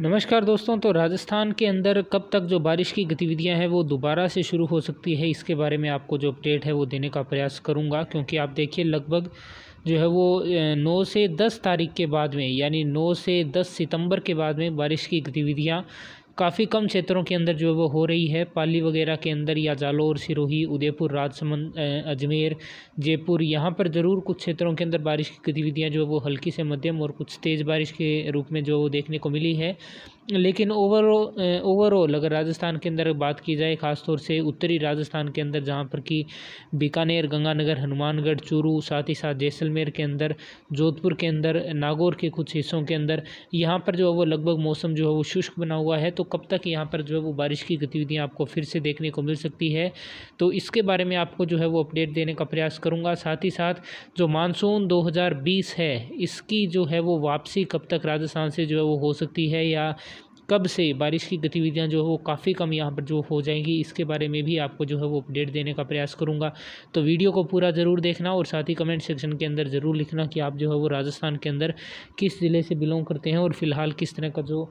नमस्कार दोस्तों तो राजस्थान के अंदर कब तक जो बारिश की गतिविधियां हैं वो दोबारा से शुरू हो सकती है इसके बारे में आपको जो अपडेट है वो देने का प्रयास करूंगा क्योंकि आप देखिए लगभग जो है वो नौ से दस तारीख के बाद में यानी नौ से दस सितंबर के बाद में बारिश की गतिविधियां काफ़ी कम क्षेत्रों के अंदर जो है वो हो रही है पाली वगैरह के अंदर या जालोर सिरोही उदयपुर राजसमंद अजमेर जयपुर यहाँ पर ज़रूर कुछ क्षेत्रों के अंदर बारिश की गतिविधियाँ जो है वो हल्की से मध्यम और कुछ तेज़ बारिश के रूप में जो देखने को मिली है लेकिन ओवरऑल ओवरऑल अगर राजस्थान के अंदर बात की जाए ख़ास तौर से उत्तरी राजस्थान के अंदर जहाँ पर कि बीकानेर गंगानगर हनुमानगढ़ चूरू साथ ही साथ जैसलमेर के अंदर जोधपुर के अंदर नागौर के कुछ हिस्सों के अंदर यहाँ पर जो है वो लगभग मौसम जो है वो शुष्क बना हुआ है तो कब तक यहाँ पर जो है वो बारिश की गतिविधियाँ आपको फिर से देखने को मिल सकती है तो इसके बारे में आपको जो है वो अपडेट देने का प्रयास करूँगा साथ ही साथ जो मानसून दो है इसकी जो है वो वापसी कब तक राजस्थान से जो है वो हो सकती है या कब से बारिश की गतिविधियाँ जो है वो काफ़ी कम यहाँ पर जो हो जाएंगी इसके बारे में भी आपको जो है वो अपडेट देने का प्रयास करूँगा तो वीडियो को पूरा ज़रूर देखना और साथ ही कमेंट सेक्शन के अंदर ज़रूर लिखना कि आप जो है वो राजस्थान के अंदर किस ज़िले से बिलोंग करते हैं और फ़िलहाल किस तरह का जो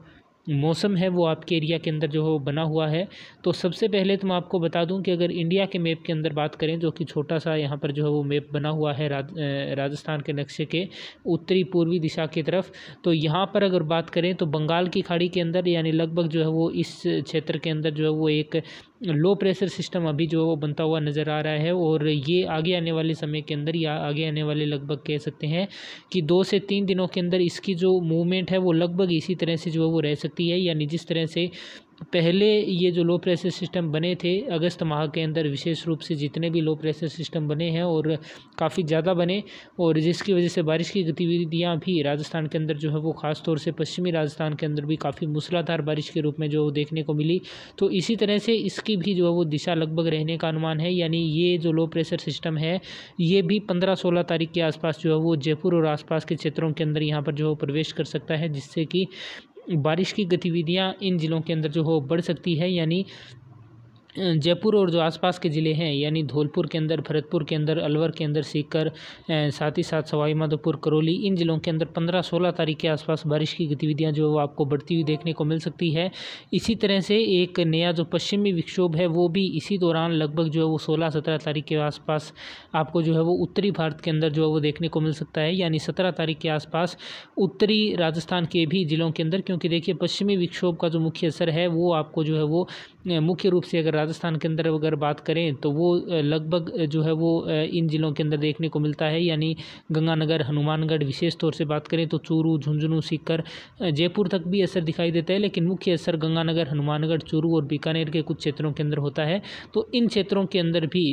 मौसम है वो आपके एरिया के अंदर जो हो बना हुआ है तो सबसे पहले तो मैं आपको बता दूं कि अगर इंडिया के मैप के अंदर बात करें जो कि छोटा सा यहाँ पर जो है वो मैप बना हुआ है राज, राजस्थान के नक्शे के उत्तरी पूर्वी दिशा की तरफ तो यहाँ पर अगर बात करें तो बंगाल की खाड़ी के अंदर यानी लगभग जो है वो इस क्षेत्र के अंदर जो है वो एक लो प्रेशर सिस्टम अभी जो बनता हुआ नज़र आ रहा है और ये आगे आने वाले समय के अंदर या आगे आने वाले लगभग कह सकते हैं कि दो से तीन दिनों के अंदर इसकी जो मूवमेंट है वो लगभग इसी तरह से जो है वो रह सकती है यानी जिस तरह से पहले ये जो लो प्रेशर सिस्टम बने थे अगस्त माह के अंदर विशेष रूप से जितने भी लो प्रेशर सिस्टम बने हैं और काफ़ी ज़्यादा बने और जिसकी वजह से बारिश की गतिविधियाँ भी राजस्थान के अंदर जो है वो ख़ास तौर से पश्चिमी राजस्थान के अंदर भी काफ़ी मूसलाधार बारिश के रूप में जो देखने को मिली तो इसी तरह से इसकी भी जो है वो दिशा लगभग रहने का अनुमान है यानी ये जो लो प्रेशर सिस्टम है ये भी पंद्रह सोलह तारीख के आसपास जो है वो जयपुर और आसपास के क्षेत्रों के अंदर यहाँ पर जो है प्रवेश कर सकता है जिससे कि बारिश की गतिविधियाँ इन ज़िलों के अंदर जो हो बढ़ सकती है यानी जयपुर और जो आसपास के ज़िले हैं यानी धौलपुर के अंदर भरतपुर के अंदर अलवर के अंदर सीकर साथ ही साथ सवाई माधोपुर करौली इन ज़िलों के अंदर पंद्रह सोलह तारीख के आसपास बारिश की गतिविधियां जो आपको बढ़ती हुई देखने को मिल सकती है इसी तरह से एक नया जो पश्चिमी विक्षोभ है वो भी इसी दौरान लगभग जो है वो सोलह सत्रह तारीख के आसपास आपको जो है वो उत्तरी भारत के अंदर जो है वो देखने को मिल सकता है यानी सत्रह तारीख के आसपास उत्तरी राजस्थान के भी ज़िलों के अंदर क्योंकि देखिए पश्चिमी विक्षोभ का जो मुख्य असर है वो आपको जो है वो मुख्य रूप से अगर राजस्थान के अंदर अगर बात करें तो वो लगभग जो है वो इन ज़िलों के अंदर देखने को मिलता है यानी गंगानगर हनुमानगढ़ विशेष तौर से बात करें तो चूरू झुंझुनू सीकर जयपुर तक भी असर दिखाई देता है लेकिन मुख्य असर गंगानगर हनुमानगढ़ चूरू और बीकानेर के कुछ क्षेत्रों के अंदर होता है तो इन क्षेत्रों के अंदर भी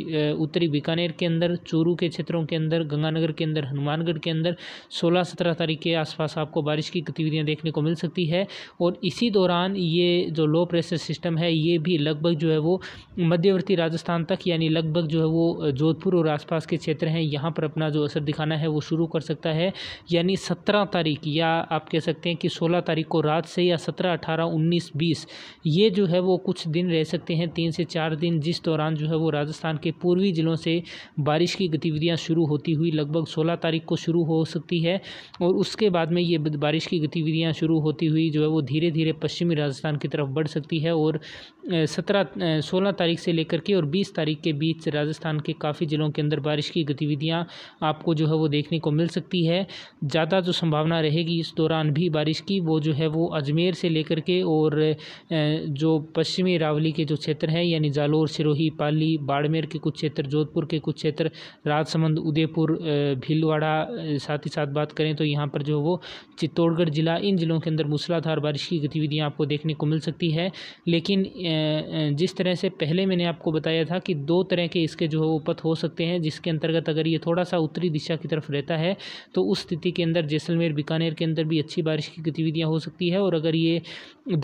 उत्तरी बीकानेर के अंदर चूरू के क्षेत्रों के अंदर गंगानगर के अंदर हनुमानगढ़ के अंदर सोलह सत्रह तारीख के आसपास आपको बारिश की गतिविधियाँ देखने को मिल सकती है और इसी दौरान ये जो लो प्रेशर सिस्टम है ये भी लगभग जो है वो मध्यवर्ती राजस्थान तक यानी लगभग जो है वो जोधपुर और आसपास के क्षेत्र हैं यहाँ पर अपना जो असर दिखाना है वो शुरू कर सकता है यानी सत्रह तारीख या आप कह सकते हैं कि सोलह तारीख को रात से या सत्रह अठारह उन्नीस बीस ये जो है वो कुछ दिन रह सकते हैं तीन से चार दिन जिस दौरान जो है वो राजस्थान के पूर्वी ज़िलों से बारिश की गतिविधियाँ शुरू होती हुई लगभग सोलह तारीख को शुरू हो सकती है और उसके बाद में ये बारिश की गतिविधियाँ शुरू होती हुई जो है वो धीरे धीरे पश्चिमी राजस्थान की तरफ बढ़ सकती है और सत्रह सोलह तारीख से लेकर के और बीस तारीख के बीच राजस्थान के काफ़ी ज़िलों के अंदर बारिश की गतिविधियाँ आपको जो है वो देखने को मिल सकती है ज़्यादा जो संभावना रहेगी इस दौरान भी बारिश की वो जो है वो अजमेर से लेकर के और जो पश्चिमी रावली के जो क्षेत्र हैं यानी जालोर सिरोही पाली बाड़मेर के कुछ क्षेत्र जोधपुर के कुछ क्षेत्र राजसमंद उदयपुर भीलवाड़ा साथ ही साथ बात करें तो यहाँ पर जो वो चित्तौड़गढ़ ज़िला इन ज़िलों के अंदर मूसलाधार बारिश की गतिविधियाँ आपको देखने को मिल सकती है लेकिन जिस तरह से पहले मैंने आपको बताया था कि दो तरह के इसके जो है वो पथ हो सकते हैं जिसके अंतर्गत अगर ये थोड़ा सा उत्तरी दिशा की तरफ रहता है तो उस स्थिति के अंदर जैसलमेर बीकानेर के अंदर भी अच्छी बारिश की गतिविधियाँ हो सकती है और अगर ये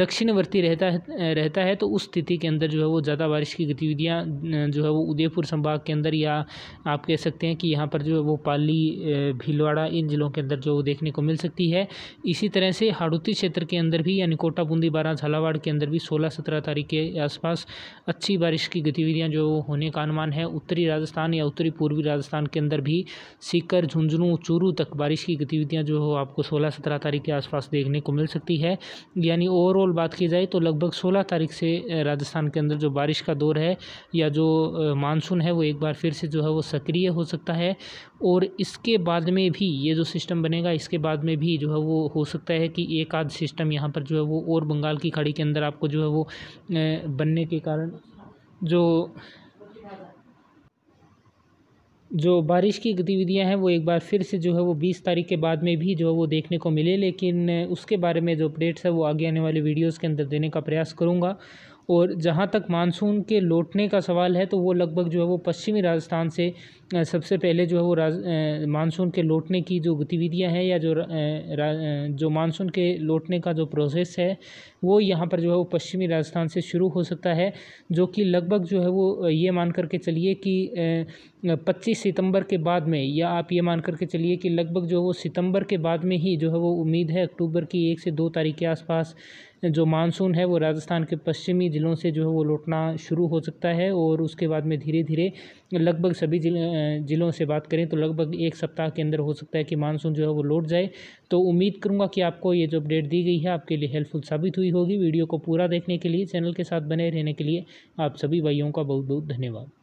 दक्षिणवर्ती रहता है रहता है तो उस स्थिति के अंदर जो है वो ज़्यादा बारिश की गतिविधियाँ जो है वो उदयपुर संभाग के अंदर या आप कह सकते हैं कि यहाँ पर जो है वो पाली भीलवाड़ा इन जिलों के अंदर जो देखने को मिल सकती है इसी तरह से हाड़ूती क्षेत्र के अंदर भी यानी कोटा बूंदी बारह झालावाड़ के अंदर भी सोलह सत्रह तारीख के आसपास अच्छी बारिश की गतिविधियां जो होने का अनुमान है उत्तरी राजस्थान या उत्तरी पूर्वी राजस्थान के अंदर भी सीकर झुंझुनू चूरू तक बारिश की गतिविधियाँ जो हो आपको सोलह सत्रह तारीख के आसपास देखने को मिल सकती है यानी ओवरऑल बात की जाए तो लगभग सोलह तारीख से राजस्थान के अंदर जो बारिश का दौर है या जो मानसून है वो एक बार फिर से जो है वो सक्रिय हो सकता है और इसके बाद में भी ये जो सिस्टम बनेगा इसके बाद में भी जो है वो हो सकता है कि एक आध सिस्टम यहाँ पर जो है वो और बंगाल की खाड़ी के अंदर आपको जो है वो बनने के कारण जो जो बारिश की गतिविधियां हैं वो एक बार फिर से जो है वो बीस तारीख के बाद में भी जो है वो देखने को मिले लेकिन उसके बारे में जो अपडेट्स है वो आगे आने वाले वीडियोस के अंदर देने का प्रयास करूंगा और जहाँ तक मानसून के लौटने का सवाल है तो वो लगभग जो है वो पश्चिमी राजस्थान से सबसे पहले जो है वो राज मानसून के लौटने की जो गतिविधियाँ हैं या जो जो मानसून के लौटने का जो प्रोसेस है वो यहाँ पर जो है वो पश्चिमी राजस्थान से शुरू हो सकता है जो कि लगभग जो है वो ये मान करके चलिए कि पच्चीस सितंबर के बाद में या आप ये मान कर के चलिए कि लगभग जो वो सितंबर के बाद में ही जो है वो उम्मीद है अक्टूबर की एक से दो तारीख के आसपास जो मानसून है वो राजस्थान के पश्चिमी ज़िलों से जो है वो लौटना शुरू हो सकता है और उसके बाद में धीरे धीरे लगभग सभी ज़िलों से बात करें तो लगभग एक सप्ताह के अंदर हो सकता है कि मानसून जो है वो लौट जाए तो उम्मीद करूँगा कि आपको ये जो अपडेट दी गई है आपके लिए हेल्पफुल साबित हुई होगी वीडियो को पूरा देखने के लिए चैनल के साथ बने रहने के लिए आप सभी भाइयों का बहुत बहुत धन्यवाद